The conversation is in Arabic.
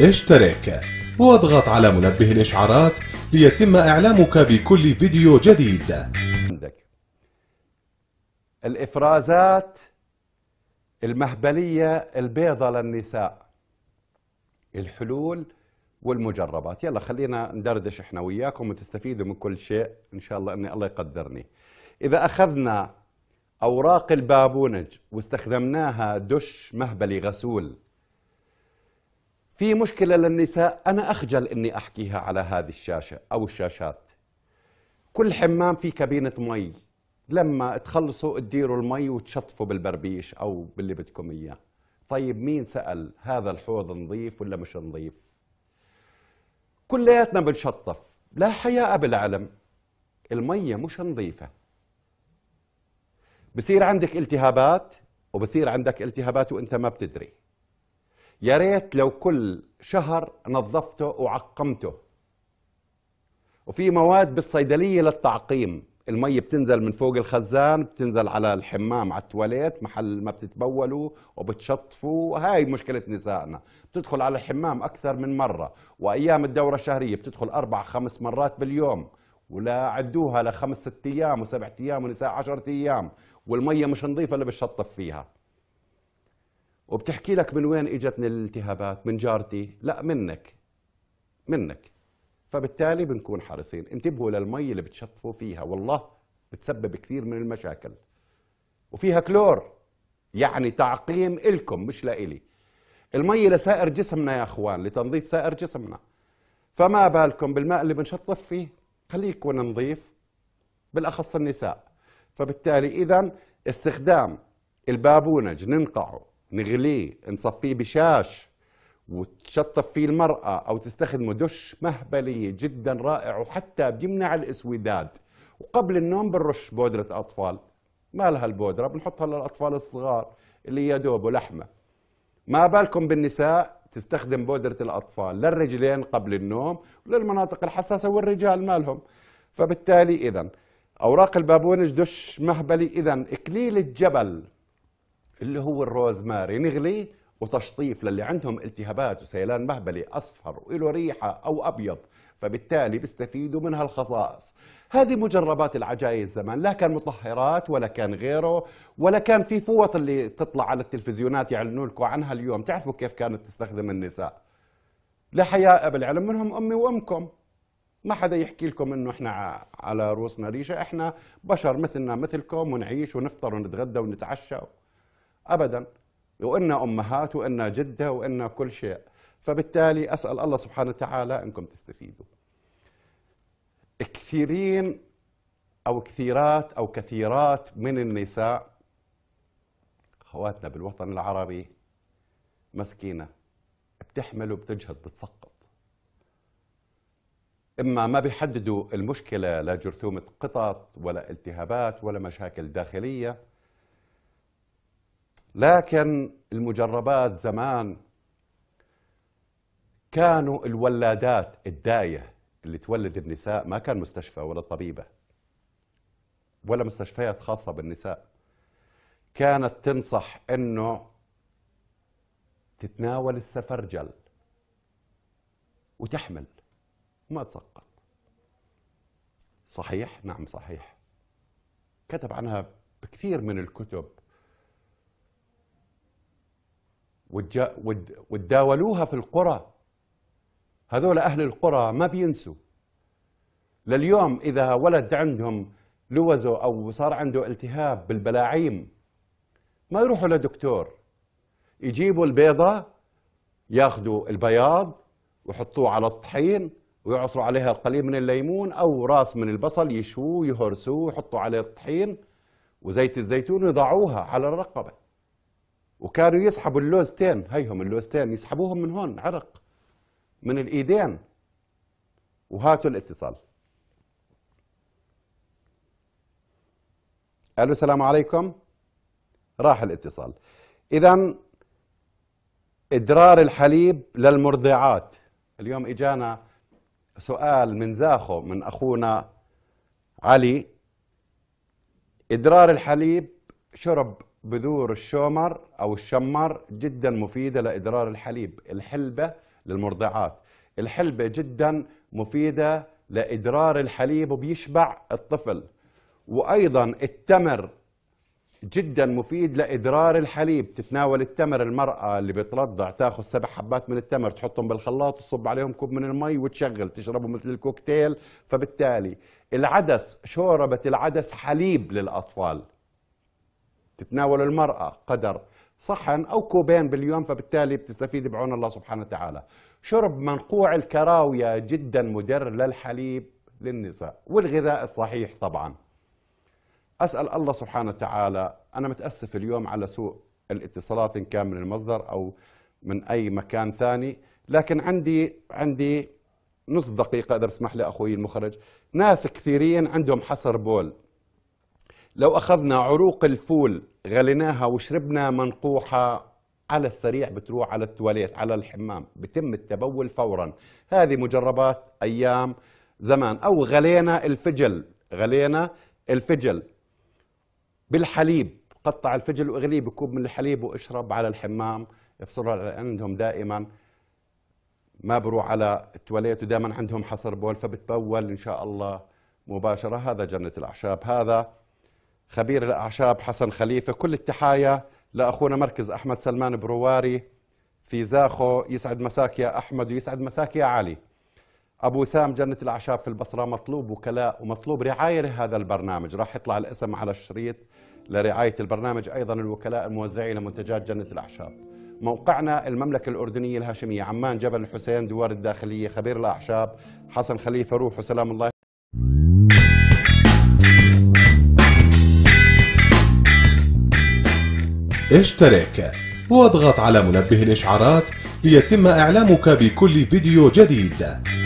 اشترك واضغط على منبه الإشعارات ليتم إعلامك بكل فيديو جديد عندك الإفرازات المهبلية البيضة للنساء الحلول والمجربات يلا خلينا ندردش احنا وياكم وتستفيدوا من كل شيء ان شاء الله ان الله يقدرني اذا اخذنا اوراق البابونج واستخدمناها دش مهبلي غسول في مشكلة للنساء أنا أخجل إني أحكيها على هذه الشاشة أو الشاشات كل حمام فيه كابينة مي لما تخلصوا تديروا المي وتشطفوا بالبربيش أو باللي بدكم إياه طيب مين سأل هذا الحوض نظيف ولا مش نظيف كلياتنا بنشطف لا حياء بالعلم المية مش نظيفة بصير عندك التهابات وبصير عندك التهابات وانت ما بتدري يا ريت لو كل شهر نظفته وعقمته وفي مواد بالصيدلية للتعقيم المي بتنزل من فوق الخزان بتنزل على الحمام على التواليت محل ما بتتبولوا وبتشطفوا هاي مشكلة نسائنا بتدخل على الحمام أكثر من مرة وأيام الدورة الشهرية بتدخل أربع خمس مرات باليوم ولا عدوها لخمس ست أيام وسبعة أيام ونساء عشرة أيام والمية مش نظيفة اللي بتشطف فيها وبتحكي لك من وين اجتني الالتهابات من جارتي لا منك منك فبالتالي بنكون حريصين انتبهوا للمي اللي بتشطفوا فيها والله بتسبب كثير من المشاكل وفيها كلور يعني تعقيم إلكم مش لإلي المي لسائر جسمنا يا أخوان لتنظيف سائر جسمنا فما بالكم بالماء اللي بنشطف فيه خليه يكون نظيف بالأخص النساء فبالتالي إذا استخدام البابونج ننقعه نغليه نصفيه بشاش وتشطف فيه المرأة أو تستخدمه دش مهبلية جدا رائع وحتى بيمنع الإسوداد وقبل النوم بنرش بودرة أطفال ما لها البودرة بنحطها للأطفال الصغار اللي يا دوب لحمة ما بالكم بالنساء تستخدم بودرة الأطفال للرجلين قبل النوم وللمناطق الحساسة والرجال مالهم فبالتالي إذا أوراق البابونج دش مهبلي إذا إكليل الجبل اللي هو الروزماري نغلي وتشطيف للي عندهم التهابات وسيلان مهبلي أصفر وله ريحة أو أبيض فبالتالي بيستفيدوا من هالخصائص هذه مجربات العجايز زمان لا كان مطهرات ولا كان غيره ولا كان في فوط اللي تطلع على التلفزيونات يعلنوا لكم عنها اليوم تعرفوا كيف كانت تستخدم النساء لا حياء بالعلم منهم أمي وأمكم ما حدا يحكي لكم انه احنا على رؤوسنا ريشه احنا بشر مثلنا مثلكم ونعيش ونفطر ونتغدى ونتعشى أبدا وإنا أمهات وإنا جدة وإنا كل شيء فبالتالي أسأل الله سبحانه وتعالى أنكم تستفيدوا كثيرين أو كثيرات أو كثيرات من النساء خواتنا بالوطن العربي مسكينة بتحمل وبتجهد بتسقط إما ما بيحددوا المشكلة لا جرثومة قطط ولا التهابات ولا مشاكل داخلية لكن المجربات زمان كانوا الولادات الداية اللي تولد النساء ما كان مستشفى ولا طبيبة ولا مستشفيات خاصة بالنساء كانت تنصح انه تتناول السفرجل وتحمل وما تسقط صحيح؟ نعم صحيح كتب عنها بكثير من الكتب وتداولوها في القرى هذول أهل القرى ما بينسوا لليوم إذا ولد عندهم لوزه أو صار عنده التهاب بالبلاعيم ما يروحوا لدكتور يجيبوا البيضة ياخذوا البياض ويحطوه على الطحين ويعصروا عليها القليل من الليمون أو راس من البصل يشوه يهرسوه ويحطوا عليه الطحين وزيت الزيتون يضعوها على الرقبة وكانوا يسحبوا اللوزتين هيهم اللوزتين يسحبوهم من هون عرق من الايدين وهاتوا الاتصال الو السلام عليكم راح الاتصال اذا ادرار الحليب للمرضعات اليوم اجانا سؤال من زاخو من اخونا علي ادرار الحليب شرب بذور الشومر أو الشمر جدا مفيدة لإدرار الحليب الحلبة للمرضعات الحلبة جدا مفيدة لإدرار الحليب وبيشبع الطفل وأيضا التمر جدا مفيد لإدرار الحليب تتناول التمر المرأة اللي بترضع تاخذ سبع حبات من التمر تحطهم بالخلاط وتصب عليهم كوب من المي وتشغل تشربه مثل الكوكتيل فبالتالي العدس شوربة العدس حليب للأطفال تتناول المرأة قدر صحن أو كوبين باليوم فبالتالي بتستفيد بعون الله سبحانه وتعالى شرب منقوع الكراوية جدا مدر للحليب للنساء والغذاء الصحيح طبعا أسأل الله سبحانه وتعالى أنا متأسف اليوم على سوء الاتصالات إن كان من المصدر أو من أي مكان ثاني لكن عندي عندي نص دقيقة إذا بسمح لي أخوي المخرج ناس كثيرين عندهم حصر بول لو أخذنا عروق الفول غليناها وشربنا منقوحة على السريع بتروح على التواليت على الحمام بتم التبول فورا هذه مجربات أيام زمان أو غلينا الفجل غلينا الفجل بالحليب قطع الفجل واغليه بكوب من الحليب واشرب على الحمام يفصلوا عندهم دائما ما بروح على التواليت ودائما عندهم حصر بول فبتبول ان شاء الله مباشره هذا جنه الاعشاب هذا خبير الأعشاب حسن خليفة كل التحايا لأخونا مركز أحمد سلمان برواري في زاخو يسعد مساك يا أحمد ويسعد مساك يا علي أبو سام جنة الأعشاب في البصرة مطلوب وكلاء ومطلوب رعاية لهذا البرنامج راح يطلع الاسم على الشريط لرعاية البرنامج أيضا الوكلاء الموزعين لمنتجات جنة الأعشاب موقعنا المملكة الأردنية الهاشمية عمان جبل الحسين دوار الداخلية خبير الأعشاب حسن خليفة روح وسلام الله اشترك واضغط على منبه الإشعارات ليتم إعلامك بكل فيديو جديد